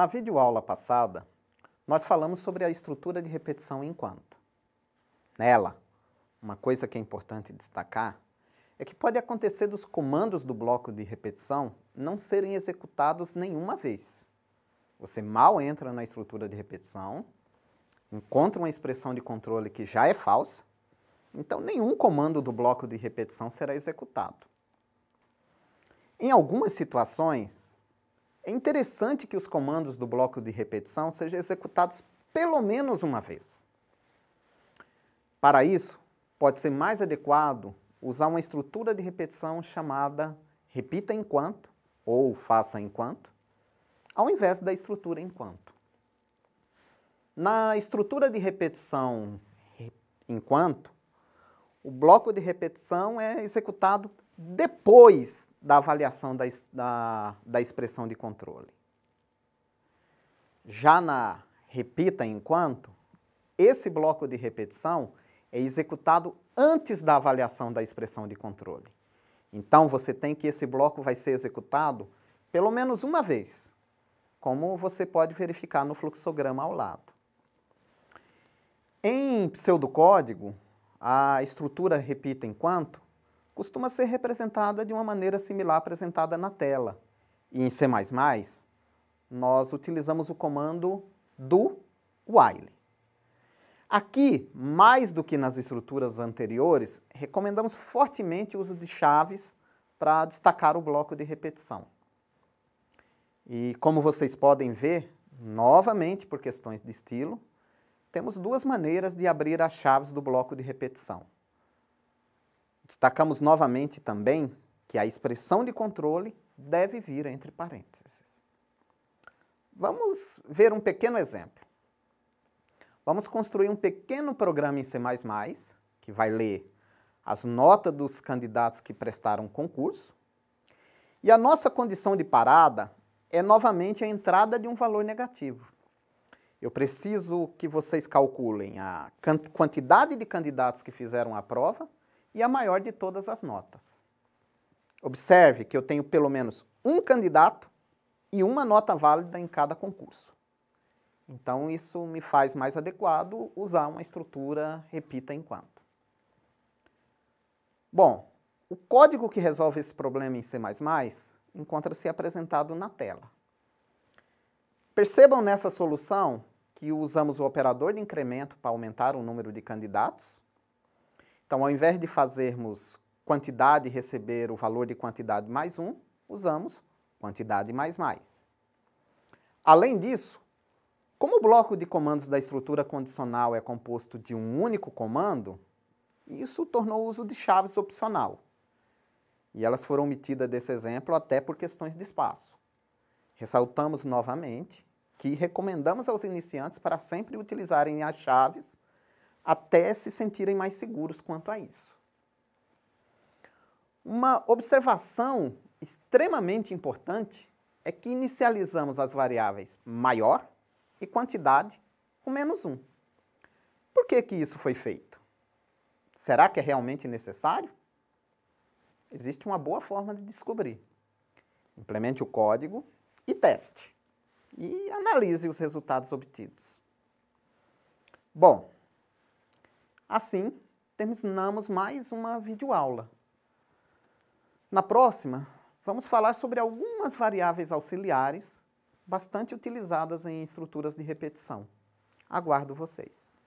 Na videoaula passada, nós falamos sobre a estrutura de repetição enquanto Nela, uma coisa que é importante destacar é que pode acontecer dos comandos do bloco de repetição não serem executados nenhuma vez. Você mal entra na estrutura de repetição, encontra uma expressão de controle que já é falsa, então nenhum comando do bloco de repetição será executado. Em algumas situações, é interessante que os comandos do bloco de repetição sejam executados pelo menos uma vez. Para isso, pode ser mais adequado usar uma estrutura de repetição chamada repita enquanto ou faça enquanto, ao invés da estrutura enquanto. Na estrutura de repetição enquanto, o bloco de repetição é executado depois da avaliação da, da, da expressão de controle. Já na repita enquanto, esse bloco de repetição é executado antes da avaliação da expressão de controle. Então, você tem que esse bloco vai ser executado pelo menos uma vez, como você pode verificar no fluxograma ao lado. Em pseudocódigo, a estrutura repita enquanto costuma ser representada de uma maneira similar apresentada na tela. E em C++, nós utilizamos o comando do while. Aqui, mais do que nas estruturas anteriores, recomendamos fortemente o uso de chaves para destacar o bloco de repetição. E como vocês podem ver, novamente por questões de estilo, temos duas maneiras de abrir as chaves do bloco de repetição. Destacamos novamente também que a expressão de controle deve vir entre parênteses. Vamos ver um pequeno exemplo. Vamos construir um pequeno programa em C++, que vai ler as notas dos candidatos que prestaram concurso. E a nossa condição de parada é novamente a entrada de um valor negativo. Eu preciso que vocês calculem a quantidade de candidatos que fizeram a prova e a maior de todas as notas. Observe que eu tenho pelo menos um candidato e uma nota válida em cada concurso. Então, isso me faz mais adequado usar uma estrutura repita enquanto. Bom, o código que resolve esse problema em C++ encontra-se apresentado na tela. Percebam nessa solução que usamos o operador de incremento para aumentar o número de candidatos então, ao invés de fazermos quantidade receber o valor de quantidade mais um, usamos quantidade mais mais. Além disso, como o bloco de comandos da estrutura condicional é composto de um único comando, isso tornou o uso de chaves opcional. E elas foram omitidas desse exemplo até por questões de espaço. Ressaltamos novamente que recomendamos aos iniciantes para sempre utilizarem as chaves até se sentirem mais seguros quanto a isso. Uma observação extremamente importante é que inicializamos as variáveis maior e quantidade com menos 1. Por que, que isso foi feito? Será que é realmente necessário? Existe uma boa forma de descobrir. Implemente o código e teste. E analise os resultados obtidos. Bom, Assim, terminamos mais uma videoaula. Na próxima, vamos falar sobre algumas variáveis auxiliares bastante utilizadas em estruturas de repetição. Aguardo vocês.